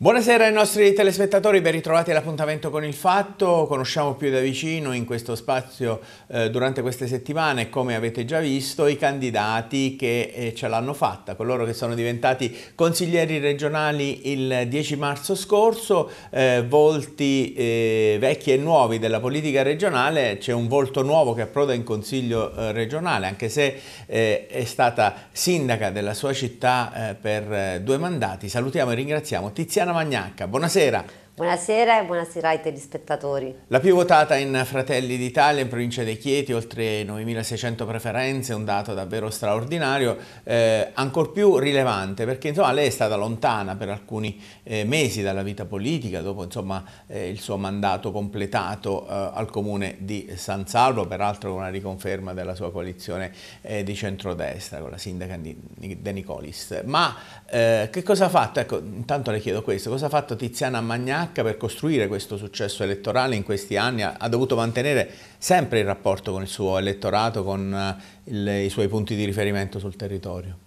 Buonasera ai nostri telespettatori, ben ritrovati all'appuntamento con il fatto, conosciamo più da vicino in questo spazio eh, durante queste settimane, come avete già visto, i candidati che eh, ce l'hanno fatta, coloro che sono diventati consiglieri regionali il 10 marzo scorso, eh, volti eh, vecchi e nuovi della politica regionale, c'è un volto nuovo che approda in consiglio eh, regionale, anche se eh, è stata sindaca della sua città per due mandati. Salutiamo e ringraziamo Tiziana Magnacca. Buonasera. Buonasera e buonasera ai telespettatori. La più votata in Fratelli d'Italia in provincia di Chieti, oltre 9.600 preferenze, un dato davvero straordinario, eh, ancor più rilevante perché insomma, lei è stata lontana per alcuni eh, mesi dalla vita politica, dopo insomma, eh, il suo mandato completato eh, al comune di San Salvo, peraltro con una riconferma della sua coalizione eh, di centrodestra con la sindaca De Nicolis. Ma eh, che cosa ha fatto? Ecco, intanto le chiedo questo, cosa ha fatto Tiziana Magnati? PDH per costruire questo successo elettorale in questi anni ha, ha dovuto mantenere sempre il rapporto con il suo elettorato, con eh, il, i suoi punti di riferimento sul territorio?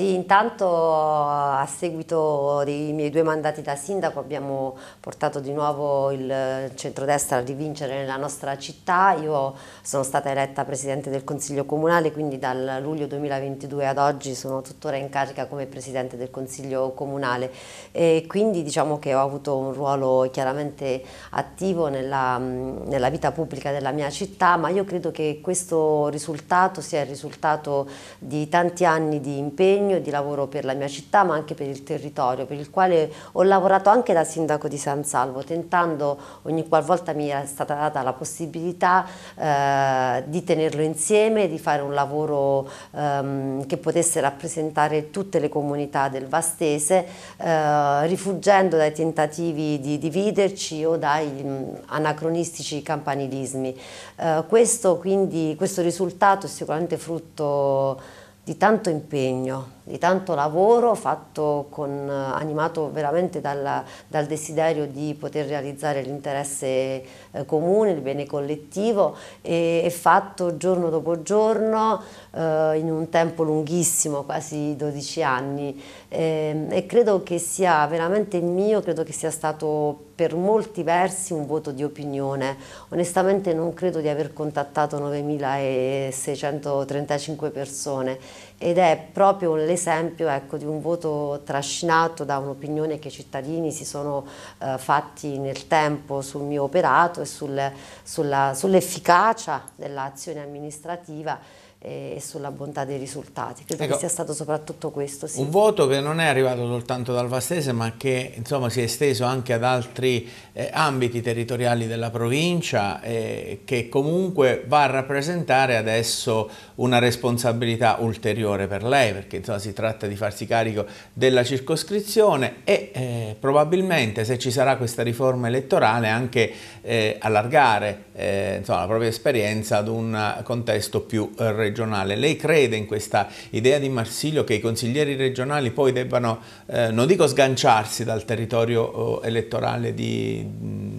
Sì, intanto a seguito dei miei due mandati da sindaco abbiamo portato di nuovo il centrodestra a rivincere nella nostra città. Io sono stata eletta Presidente del Consiglio Comunale, quindi dal luglio 2022 ad oggi sono tuttora in carica come Presidente del Consiglio Comunale e quindi diciamo che ho avuto un ruolo chiaramente attivo nella, nella vita pubblica della mia città, ma io credo che questo risultato sia il risultato di tanti anni di impegno impegno di lavoro per la mia città ma anche per il territorio per il quale ho lavorato anche da sindaco di San Salvo tentando ogni qualvolta mi era stata data la possibilità eh, di tenerlo insieme, di fare un lavoro ehm, che potesse rappresentare tutte le comunità del Vastese eh, rifuggendo dai tentativi di dividerci o dai mh, mm, anacronistici campanilismi. Eh, questo, quindi, questo risultato è sicuramente frutto di tanto impegno di tanto lavoro fatto con, eh, animato veramente dal, dal desiderio di poter realizzare l'interesse eh, comune, il bene collettivo e, e fatto giorno dopo giorno eh, in un tempo lunghissimo, quasi 12 anni e, ehm, e credo che sia veramente il mio, credo che sia stato per molti versi un voto di opinione. Onestamente non credo di aver contattato 9.635 persone ed è proprio l'esempio ecco, di un voto trascinato da un'opinione che i cittadini si sono eh, fatti nel tempo sul mio operato e sul, sull'efficacia dell'azione amministrativa e sulla bontà dei risultati. Credo ecco, che sia stato soprattutto questo. Sì. Un voto che non è arrivato soltanto dal Vastese ma che insomma, si è esteso anche ad altri eh, ambiti territoriali della provincia eh, che comunque va a rappresentare adesso una responsabilità ulteriore per lei perché insomma, si tratta di farsi carico della circoscrizione e eh, probabilmente se ci sarà questa riforma elettorale anche eh, allargare eh, insomma, la propria esperienza ad un contesto più regionale eh, regionale. Lei crede in questa idea di Marsilio che i consiglieri regionali poi debbano, eh, non dico sganciarsi dal territorio eh, elettorale di,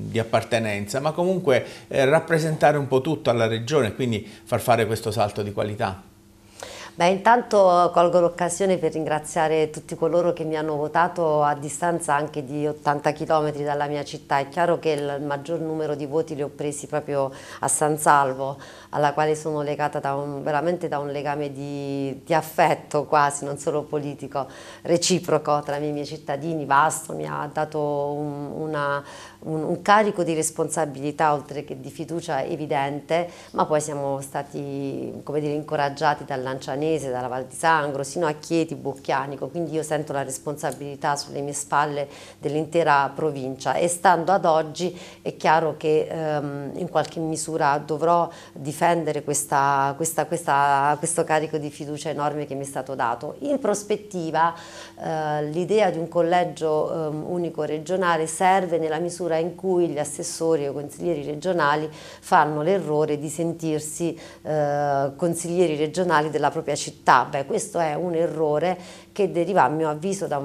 di appartenenza, ma comunque eh, rappresentare un po' tutto alla regione e quindi far fare questo salto di qualità? Beh, intanto colgo l'occasione per ringraziare tutti coloro che mi hanno votato a distanza anche di 80 km dalla mia città. È chiaro che il maggior numero di voti li ho presi proprio a San Salvo, alla quale sono legata da un, veramente da un legame di, di, affetto quasi, non solo politico, reciproco tra i miei cittadini. Vasto mi ha dato un, una, un, un carico di responsabilità oltre che di fiducia evidente, ma poi siamo stati come dire, incoraggiati dal Lancianese, dalla Val di Sangro, sino a Chieti, Bocchianico, quindi io sento la responsabilità sulle mie spalle dell'intera provincia e stando ad oggi è chiaro che ehm, in qualche misura dovrò difendere difendere questa, questa, questa, questo carico di fiducia enorme che mi è stato dato. In prospettiva eh, l'idea di un collegio eh, unico regionale serve nella misura in cui gli assessori o consiglieri regionali fanno l'errore di sentirsi eh, consiglieri regionali della propria città. Beh, questo è un errore che deriva a mio avviso da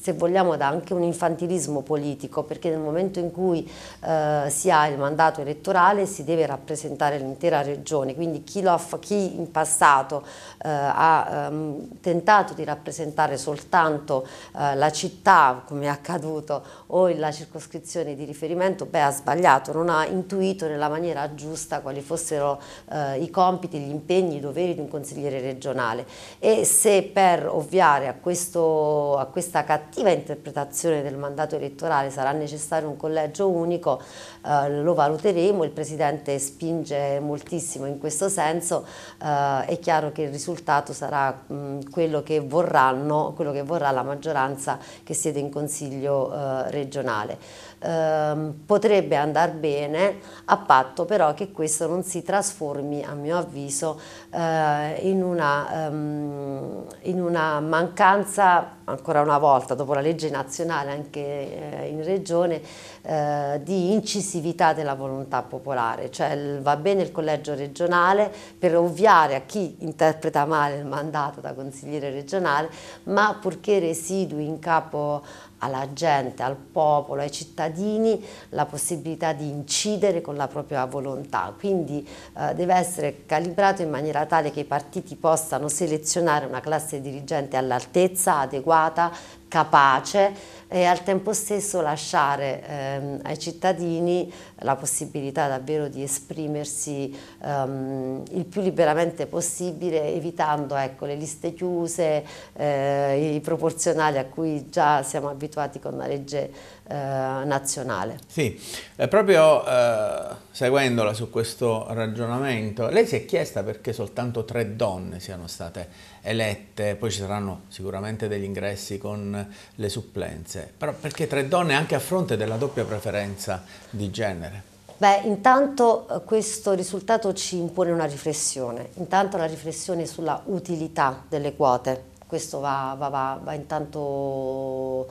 se vogliamo da anche un infantilismo politico perché nel momento in cui eh, si ha il mandato elettorale si deve rappresentare l'intera regione quindi chi, chi in passato eh, ha ehm, tentato di rappresentare soltanto eh, la città come è accaduto o la circoscrizione di riferimento beh ha sbagliato non ha intuito nella maniera giusta quali fossero eh, i compiti gli impegni i doveri di un consigliere regionale e se per ovviare contrastare a, questo, a, questa cattiva interpretazione del mandato elettorale sarà necessario un collegio unico, eh, lo valuteremo, il Presidente spinge moltissimo in questo senso, eh, è chiaro che il risultato sarà mh, mm, quello, che vorranno, quello che vorrà la maggioranza che siede in Consiglio eh, regionale eh, potrebbe andare bene a patto però che questo non si trasformi a mio avviso eh, in, una, um, in, una, mancanza ancora una volta dopo la legge nazionale anche eh, in regione eh, di incisività della volontà popolare cioè il, va bene il collegio regionale per ovviare a chi interpreta male il mandato da consigliere regionale ma purché residui in capo alla gente, al popolo, ai cittadini la possibilità di incidere con la propria volontà, quindi eh, deve essere calibrato in maniera tale che i partiti possano selezionare una classe dirigente all'altezza, adeguata, capace e al tempo stesso lasciare ehm, ai cittadini la possibilità davvero di esprimersi ehm, il più liberamente possibile evitando ecco, le liste chiuse, eh, i proporzionali a cui già siamo abituati con la legge eh, nazionale. Sì, eh, proprio eh, seguendola su questo ragionamento, lei si è chiesta perché soltanto tre donne siano state elette, poi ci saranno sicuramente degli ingressi con le supplenze, però perché tre donne anche a fronte della doppia preferenza di genere? Beh, intanto eh, questo risultato ci impone una riflessione, intanto la riflessione sulla utilità delle quote, questo va, va, va, va intanto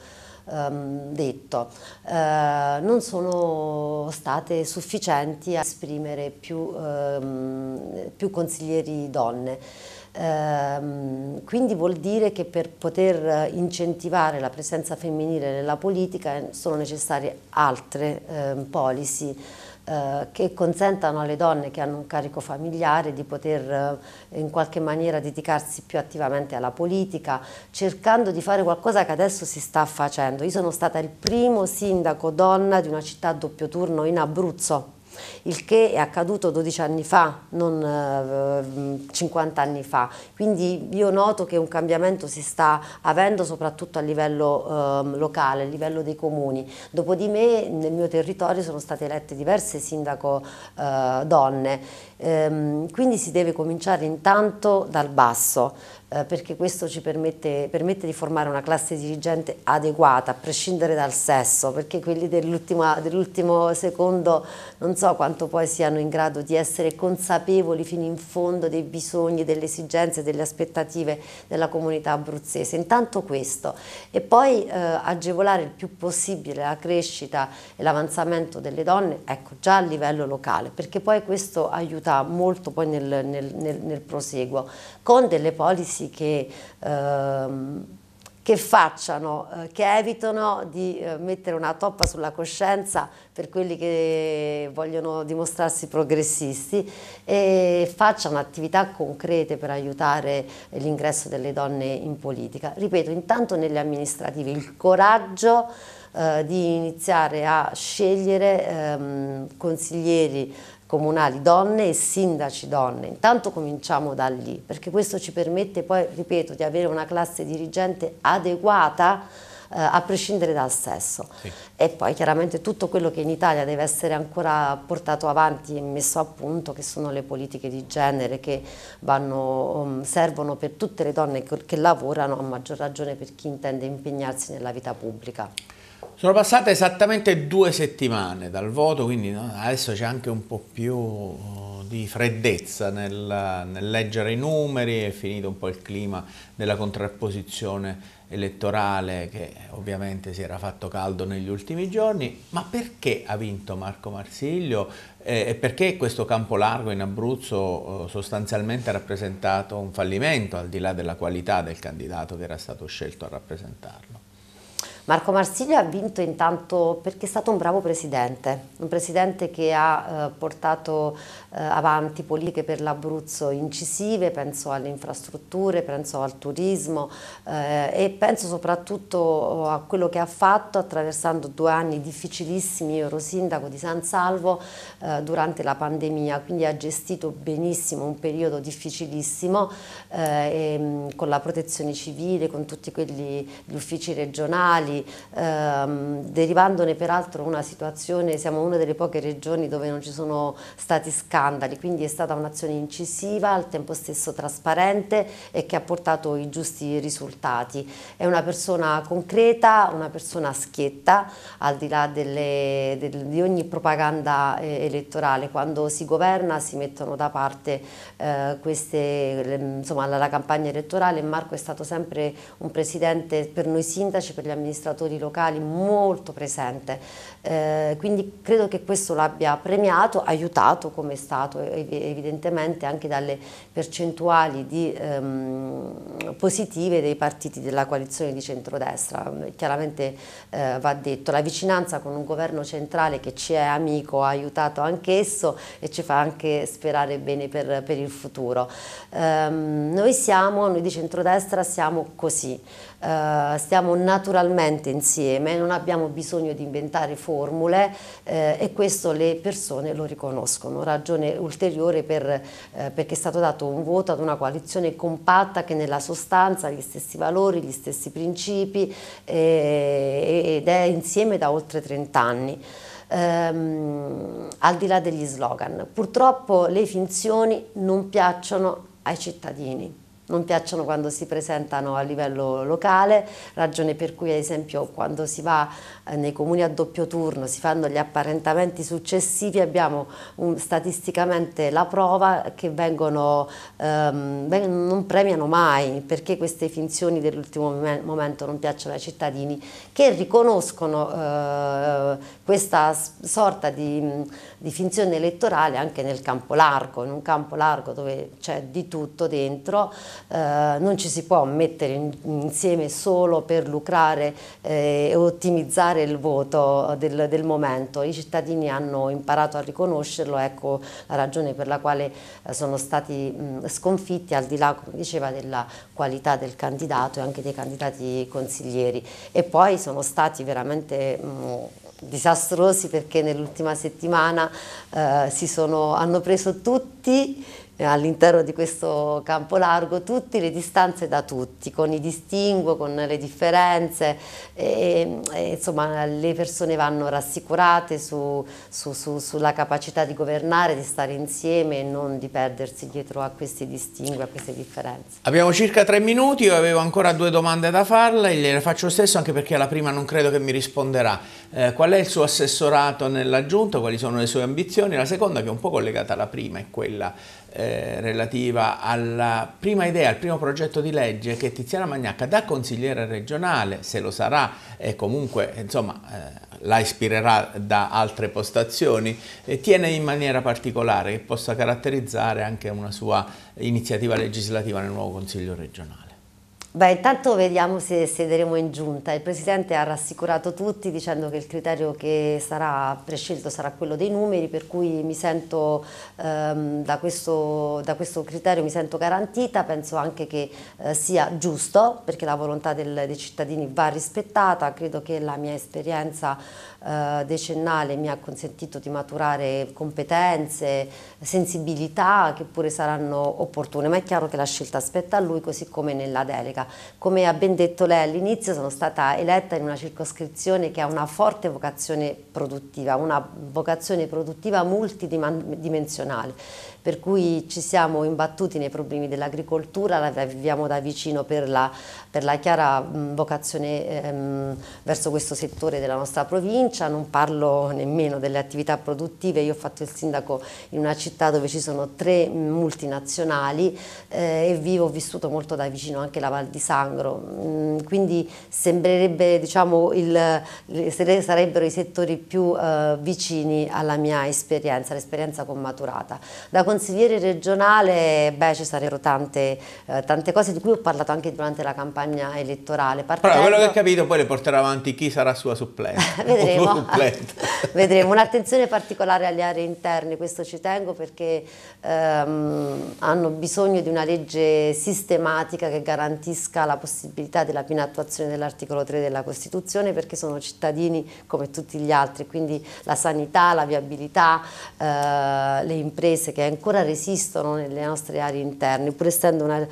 ehm, detto, eh, non sono state sufficienti a esprimere più, ehm, più consiglieri donne. Ehm, quindi vuol dire che per poter incentivare la presenza femminile nella politica sono necessarie altre ehm, policy eh, che consentano alle donne che hanno un carico familiare di poter eh, in qualche maniera dedicarsi più attivamente alla politica, cercando di fare qualcosa che adesso si sta facendo. Io sono stata il primo sindaco donna di una città a doppio turno in Abruzzo il che è accaduto 12 anni fa, non 50 eh, anni fa. Quindi io noto che un cambiamento si sta avendo soprattutto a livello eh, locale, a livello dei comuni. Dopo di me nel mio territorio sono state elette diverse sindaco eh, donne, ehm, quindi si deve cominciare intanto dal basso eh, perché questo ci permette, permette, di formare una classe dirigente adeguata, a prescindere dal sesso, perché quelli dell'ultimo dell secondo non so quanto poi siano in grado di essere consapevoli fino in fondo dei bisogni, delle esigenze, delle aspettative della comunità abruzzese. Intanto questo e poi eh, agevolare il più possibile la crescita e l'avanzamento delle donne, ecco già a livello locale, perché poi questo aiuta molto poi nel, nel, nel, nel proseguo, con delle policy prassi che, ehm, che facciano, eh, che evitano di eh, mettere una toppa sulla coscienza per quelli che vogliono dimostrarsi progressisti e facciano attività concrete per aiutare l'ingresso delle donne in politica. Ripeto, intanto nelle amministrative il coraggio eh, di iniziare a scegliere ehm, consiglieri comunali donne e sindaci donne. Intanto cominciamo da lì, perché questo ci permette poi, ripeto, di avere una classe dirigente adeguata eh, a prescindere dal sesso. Sì. E poi chiaramente tutto quello che in Italia deve essere ancora portato avanti e messo a punto, che sono le politiche di genere che vanno, um, servono per tutte le donne che, che lavorano, a maggior ragione per chi intende impegnarsi nella vita pubblica. Sono passate esattamente due settimane dal voto, quindi adesso c'è anche un po' più oh, di freddezza nel, nel, leggere i numeri, è finito un po' il clima della contrapposizione elettorale che ovviamente si era fatto caldo negli ultimi giorni, ma perché ha vinto Marco Marsiglio e perché questo campo largo in Abruzzo oh, sostanzialmente ha rappresentato un fallimento al di là della qualità del candidato che era stato scelto a rappresentarlo? Marco Marsiglio ha vinto intanto perché è stato un bravo presidente, un presidente che ha eh, portato eh, avanti politiche per l'Abruzzo incisive, penso alle infrastrutture, penso al turismo eh, e penso soprattutto eh, a quello che ha fatto attraversando due anni difficilissimi, io ero sindaco di San Salvo eh, durante la pandemia, quindi ha gestito benissimo un periodo difficilissimo eh, e, mm, con la protezione civile, con tutti quelli, gli uffici regionali, regionali, ehm, derivandone peraltro una situazione, siamo una delle poche regioni dove non ci sono stati scandali, quindi è stata un'azione incisiva, al tempo stesso trasparente e che ha portato i giusti risultati. È una persona concreta, una persona schietta, al di là delle, del, di ogni propaganda eh, elettorale, quando si governa si mettono da parte eh, queste, insomma, la, la campagna elettorale, Marco è stato sempre un presidente per noi sindaci, per gli amministratori amministratori locali molto presente, eh, quindi credo che questo l'abbia premiato, aiutato come è stato evidentemente anche dalle percentuali di, ehm, positive dei partiti della coalizione di centrodestra, chiaramente eh, va detto, la vicinanza con un governo centrale che ci è amico ha aiutato anch'esso e ci fa anche sperare bene per, per il futuro. Um, noi siamo, noi di centrodestra siamo così, uh, stiamo naturalmente gente insieme, non abbiamo bisogno di inventare formule eh, e questo le persone lo riconoscono, ragione ulteriore per, eh, perché è stato dato un voto ad una coalizione compatta che nella sostanza ha gli stessi valori, gli stessi principi eh, ed è insieme da oltre 30 anni. Ehm, al di là degli slogan, purtroppo le finzioni non piacciono ai cittadini non piacciono quando si presentano a livello locale, ragione per cui ad esempio quando si va eh, nei comuni a doppio turno, si fanno gli apparentamenti successivi, abbiamo un, statisticamente la prova che vengono, ehm, non premiano mai perché queste finzioni dell'ultimo momento non piacciono ai cittadini che riconoscono eh, questa sorta di, di finzione elettorale anche nel campo largo, in un campo largo dove c'è di tutto dentro. Eh, non ci si può mettere in, insieme solo per lucrare eh, e ottimizzare il voto del, del, momento. I cittadini hanno imparato a riconoscerlo, ecco la ragione per la quale eh, sono stati mh, sconfitti al di là, come diceva, della qualità del candidato e anche dei candidati consiglieri. E poi sono stati veramente... Mh, disastrosi perché nell'ultima settimana eh, sono, hanno preso tutti eh, all'interno di questo campo largo tutte le distanze da tutti, con i distinguo, con le differenze, e, e, insomma le persone vanno rassicurate su, su, su, sulla capacità di governare, di stare insieme e non di perdersi dietro a questi distinguo, a queste differenze. Abbiamo circa tre minuti, io avevo ancora due domande da farle, e le faccio stesso anche perché alla prima non credo che mi risponderà. Eh, qual è il suo assessorato nella giunta, quali sono le sue ambizioni? La seconda che è un po' collegata alla prima è quella eh, relativa alla prima idea, al primo progetto di legge che Tiziana Magnacca da consigliere regionale, se lo sarà e comunque insomma eh, la ispirerà da altre postazioni, eh, tiene in maniera particolare che possa caratterizzare anche una sua iniziativa legislativa nel nuovo Consiglio regionale. Beh, intanto vediamo se siederemo in giunta. Il Presidente ha rassicurato tutti dicendo che il criterio che sarà prescelto sarà quello dei numeri, per cui mi sento ehm, da, questo, da, questo, criterio mi sento garantita, penso anche che eh, sia giusto, perché la volontà del, dei cittadini va rispettata. Credo che la mia esperienza eh, decennale mi ha consentito di maturare competenze, sensibilità che pure saranno opportune, ma è chiaro che la scelta aspetta a lui, così come nella delega. Come ha ben detto lei all'inizio sono stata eletta in una circoscrizione che ha una forte vocazione produttiva, una vocazione produttiva multidimensionale, per cui ci siamo imbattuti nei problemi dell'agricoltura, la viviamo da vicino per la, per la chiara vocazione ehm, verso questo settore della nostra provincia, non parlo nemmeno delle attività produttive, io ho fatto il sindaco in una città dove ci sono tre multinazionali eh, e vivo, ho vissuto molto da vicino anche la Val di di Sangro, mm, quindi sembrerebbe, diciamo, il, sarebbero i settori più eh, vicini alla mia esperienza, l'esperienza commaturata. Da consigliere regionale beh, ci sarebbero tante, eh, tante, cose di cui ho parlato anche durante la campagna elettorale. Partendo... Però quello che ho capito poi le porterà avanti chi sarà sua supplente. Vedremo. Vedremo. Un'attenzione particolare alle aree interne, questo ci tengo perché ehm, hanno bisogno di una legge sistematica che garantisca garantisca la possibilità della piena attuazione dell'articolo 3 della Costituzione perché sono cittadini come tutti gli altri, quindi la sanità, la viabilità, eh, le imprese che ancora resistono nelle nostre aree interne, pur essendo, una,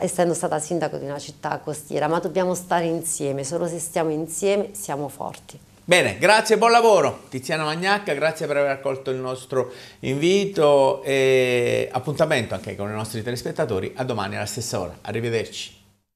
essendo stata sindaco di una città costiera, ma dobbiamo stare insieme, solo se stiamo insieme siamo forti. Bene, grazie, buon lavoro. Tiziana Magnacca, grazie per aver accolto il nostro invito e appuntamento anche con i nostri telespettatori. A domani alla stessa ora. Arrivederci.